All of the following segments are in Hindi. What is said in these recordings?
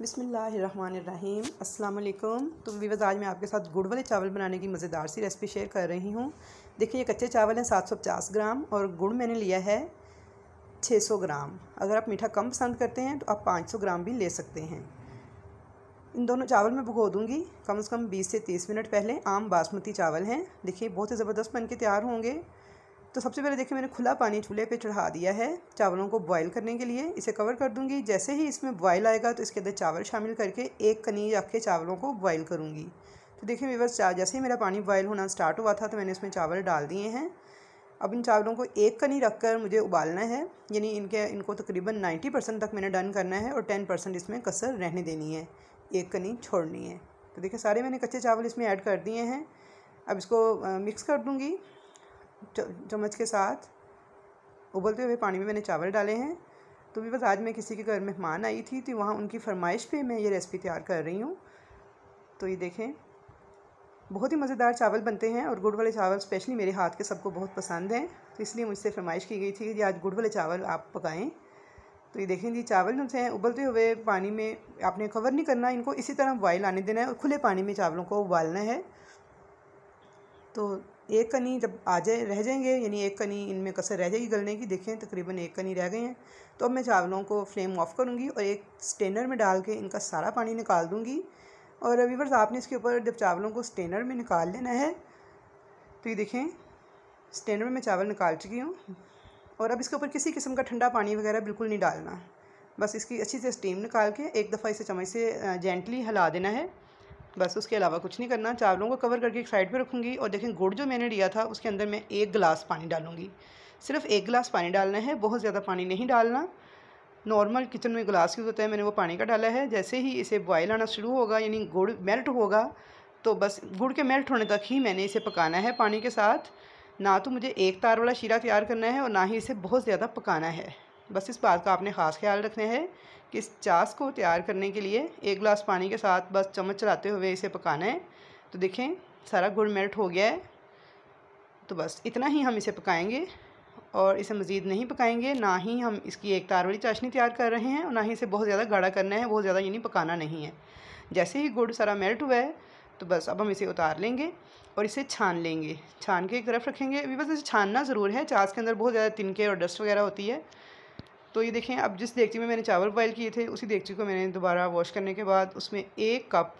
बिसमीम अल्लाम तो वीवज़ आज मैं आपके साथ गुड़ वाले चावल बनाने की मज़ेदार सी रेसिपी शेयर कर रही हूँ देखिए ये कच्चे चावल हैं 750 ग्राम और गुड़ मैंने लिया है 600 ग्राम अगर आप मीठा कम पसंद करते हैं तो आप 500 ग्राम भी ले सकते हैं इन दोनों चावल मैं भुगो दूँगी कम से कम बीस से तीस मिनट पहले आम बासमती चावल हैं देखिए बहुत ही ज़बरदस्त बन के तैयार होंगे तो सबसे पहले देखिए मैंने खुला पानी चूल्हे पे चढ़ा दिया है चावलों को बॉईल करने के लिए इसे कवर कर दूंगी जैसे ही इसमें बॉईल आएगा तो इसके अंदर चावल शामिल करके एक कनी आपके चावलों को बॉईल करूँगी तो देखिए बस जैसे ही मेरा पानी बॉईल होना स्टार्ट हुआ था तो मैंने इसमें चावल डाल दिए हैं अब इन चावलों को एक कनी रख कर मुझे उबालना है यानी इनके इनको तकरीबन नाइन्टी परसेंट तक मैंने डन करना है और टेन परसेंट इसमें कसर रहने देनी है एक कनी छोड़नी है तो देखिए सारे मैंने कच्चे चावल इसमें ऐड कर दिए हैं अब इसको मिक्स कर दूँगी चम्मच के साथ उबलते हुए पानी में मैंने चावल डाले हैं तो भी बस आज मैं किसी के घर मेहमान आई थी तो वहाँ उनकी फरमाइश पे मैं ये रेसिपी तैयार कर रही हूँ तो ये देखें बहुत ही मज़ेदार चावल बनते हैं और गुड़ वाले चावल स्पेशली मेरे हाथ के सबको बहुत पसंद हैं तो इसलिए मुझसे फरमाइश की गई थी कि आज गुड़ वाले चावल आप पकाएँ तो ये देखें जी चावल जो हैं उबलते हुए पानी में आपने कवर नहीं करना इनको इसी तरह बॉयल आने देना है और खुले पानी में चावलों को उबालना है तो एक कनी जब आ जाए रह जाएंगे यानी एक कनी इनमें कसर रह जाएगी गलने की देखें तकरीबन एक कनी रह गए हैं तो अब मैं चावलों को फ्लेम ऑफ़ करूँगी और एक स्टेनर में डाल के इनका सारा पानी निकाल दूँगी और वीवर्स आपने इसके ऊपर जब चावलों को स्टेनर में निकाल लेना है तो ये देखें स्टेनर में मैं चावल निकाल चुकी हूँ और अब इसके ऊपर किसी किस्म का ठंडा पानी वगैरह बिल्कुल नहीं डालना बस इसकी अच्छी से स्टीम निकाल के एक दफ़ा इसे चम्मच से जेंटली हिला देना है बस उसके अलावा कुछ नहीं करना चावलों को कवर करके एक साइड पे रखूँगी और देखें गुड़ जो मैंने लिया था उसके अंदर मैं एक गिलास पानी डालूँगी सिर्फ एक गिलास पानी डालना है बहुत ज़्यादा पानी नहीं डालना नॉर्मल किचन में गिलास यूज़ होता है मैंने वो पानी का डाला है जैसे ही इसे बॉयल आना शुरू होगा यानी गुड़ मेल्ट होगा तो बस गुड़ के मेल्ट होने तक ही मैंने इसे पकाना है पानी के साथ ना तो मुझे एक तार वाला शीरा तैयार करना है और ना ही इसे बहुत ज़्यादा पकाना है बस इस बात का आपने ख़ास ख्याल रखना है कि इस चास को तैयार करने के लिए एक गिलास पानी के साथ बस चम्मच चलाते हुए इसे पकाना है तो देखें सारा गुड़ मेल्ट हो गया है तो बस इतना ही हम इसे पकाएंगे और इसे मज़ीद नहीं पकाएंगे ना ही हम इसकी एक तार वाली चाशनी तैयार कर रहे हैं और ना ही इसे बहुत ज़्यादा गाढ़ा करना है बहुत ज़्यादा यानी पकाना नहीं है जैसे ही गुड़ सारा मेल्ट हुआ है तो बस अब हम इसे उतार लेंगे और इसे छान लेंगे छान के एक तरफ रखेंगे अभी बस इसे छानना ज़रूर है चास के अंदर बहुत ज़्यादा तिनके और डस्ट वगैरह होती है तो ये देखें अब जिस देगची में मैंने चावल बॉयल किए थे उसी देगची को मैंने दोबारा वॉश करने के बाद उसमें एक कप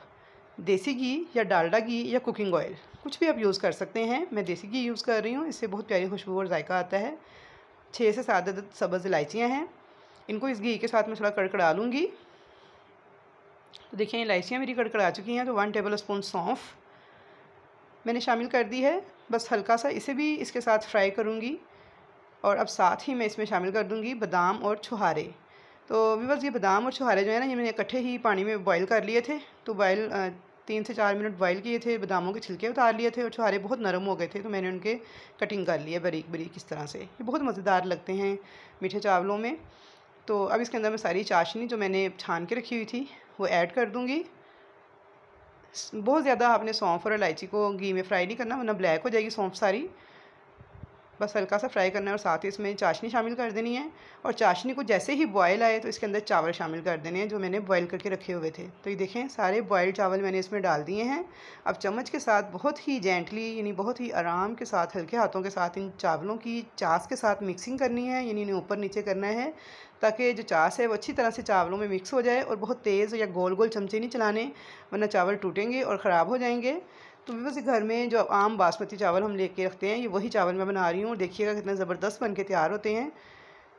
देसी घी या डालडा घी या कुकिंग ऑयल कुछ भी आप यूज़ कर सकते हैं मैं देसी घी यूज़ कर रही हूँ इससे बहुत प्यारी खुशबू और जायका आता है छः से सात अदद सब्ज़ इलायचियाँ हैं इनको इस घी के साथ मैं थोड़ा कड़कड़ा लूँगी तो देखें इलायचियाँ मेरी कड़कड़ा चुकी हैं तो वन टेबल स्पून सौंफ मैंने शामिल कर दी है बस हल्का सा इसे भी इसके साथ फ्राई करूँगी और अब साथ ही मैं इसमें शामिल कर दूँगी बादाम और छुहारे तो वीवर्स ये बादाम और छुहारे जो है ना ये मैंने इकट्ठे ही पानी में बॉईल कर लिए थे तो बॉयल तीन से चार मिनट बॉईल किए थे बादामों के छिलके उतार लिए थे और छुहारे बहुत नरम हो गए थे तो मैंने उनके कटिंग कर लिए बरीक बरीक इस तरह से ये बहुत मज़ेदार लगते हैं मीठे चावलों में तो अब इसके अंदर मैं सारी चाशनी जो मैंने छान के रखी हुई थी वो ऐड कर दूँगी बहुत ज़्यादा आपने सौंफ और इलायची को घी में फ्राई नहीं करना वरना ब्लैक हो जाएगी सौंफ सारी बस हल्का सा फ्राई करना है और साथ ही इसमें चाशनी शामिल कर देनी है और चाशनी को जैसे ही बॉयल आए तो इसके अंदर चावल शामिल कर देने हैं जो मैंने बॉयल करके रखे हुए थे तो ये देखें सारे बॉयल्ड चावल मैंने इसमें डाल दिए हैं अब चम्मच के साथ बहुत ही जेंटली यानी बहुत ही आराम के साथ हल्के हाथों के साथ इन चावलों की चास के साथ मिक्सिंग करनी है यानी इन्हें ऊपर नीचे करना है ताकि जो चास है वो अच्छी तरह से चावलों में मिक्स हो जाए और बहुत तेज़ या गोल गोल चमचे नहीं चलाने वरना चावल टूटेंगे और ख़राब हो जाएंगे तो वीवर्स घर में जो आम बासमती चावल हम लेके रखते हैं ये वही चावल मैं बना रही हूँ देखिएगा कितना ज़बरदस्त बन के तैयार होते हैं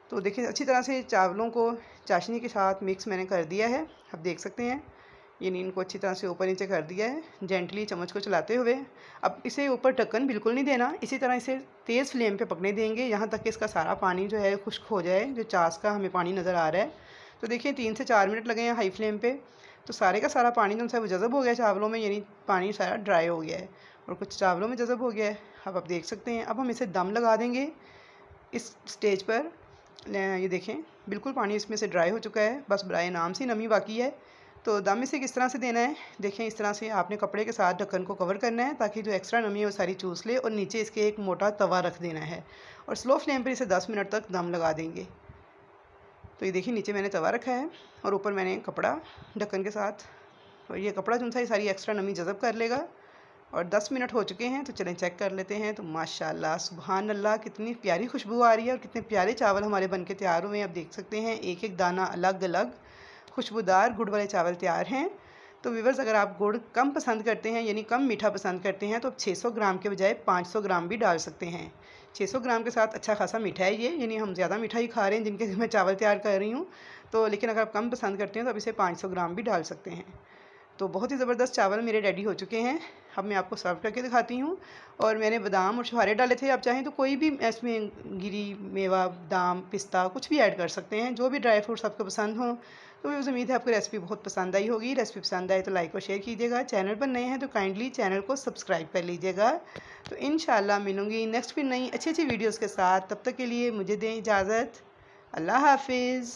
तो देखिए अच्छी तरह से चावलों को चाशनी के साथ मिक्स मैंने कर दिया है आप देख सकते हैं यानी इनको अच्छी तरह से ऊपर नीचे कर दिया है जेंटली चम्मच को चलाते हुए अब इसे ऊपर ढक्कन बिल्कुल नहीं देना इसी तरह इसे तेज़ फ्लेम पे पकने देंगे यहाँ तक कि इसका सारा पानी जो है खुश्क हो जाए जो चास का हमें पानी नज़र आ रहा है तो देखिए तीन से चार मिनट लगे हैं हाई फ्लेम पर तो सारे का सारा पानी जो है वो जज़ब हो गया चावलों में यानी पानी सारा ड्राई हो गया है और कुछ चावलों में जज़ब हो गया है अब आप देख सकते हैं अब हम इसे दम लगा देंगे इस स्टेज पर ये देखें बिल्कुल पानी इसमें से ड्राई हो चुका है बस ब्राए नाम से नमी बाकी है तो दम इसे किस तरह से देना है देखें इस तरह से आपने कपड़े के साथ ढक्कन को कवर करना है ताकि जो एक्स्ट्रा नमी है वो सारी चूस ले और नीचे इसके एक मोटा तवा रख देना है और स्लो फ्लेम पर इसे 10 मिनट तक दम लगा देंगे तो ये देखिए नीचे मैंने तवा रखा है और ऊपर मैंने कपड़ा ढक्कन के साथ और ये कपड़ा जो सा सारी एक्स्ट्रा नमी जज़ब कर लेगा और 10 मिनट हो चुके हैं तो चलें चेक कर लेते हैं तो माशाल्लाह सुबहान अल्लाह कितनी प्यारी खुशबू आ रही है और कितने प्यारे चावल हमारे बन के तैयार हुए हैं आप देख सकते हैं एक एक दाना अलग अलग खुशबूदार गुड़ वाले चावल तैयार हैं तो वीवर्स अगर आप गुड़ कम पसंद करते हैं यानी कम मीठा पसंद करते हैं तो आप सौ ग्राम के बजाय 500 ग्राम भी डाल सकते हैं 600 ग्राम के साथ अच्छा खासा मीठा है ये यानी हम ज़्यादा मीठा ही खा रहे हैं जिनके मैं चावल तैयार कर रही हूँ तो लेकिन अगर आप कम पसंद करते हैं तो आप इसे सौ ग्राम भी डाल सकते हैं तो बहुत ही ज़बरदस्त चावल मेरे रेडी हो चुके हैं अब मैं आपको सर्व करके दिखाती हूँ और मैंने बादाम और छुहारे डाले थे आप चाहें तो कोई भी इसमें गिरी मेवा बादाम पिस्ता कुछ भी ऐड कर सकते हैं जो भी ड्राई फ्रूट्स आपको पसंद हों तो मुझे उम्मीद है आपको रेसिपी बहुत पसंद आई होगी रेसिपी पसंद आए तो लाइक और शेयर कीजिएगा चैनल पर नए हैं तो काइंडली चैनल को सब्सक्राइब कर लीजिएगा तो इन मिलूँगी नेक्स्ट भी नई अच्छी अच्छी वीडियोज़ के साथ तब तक के लिए मुझे दें इजाज़त अल्लाह हाफिज़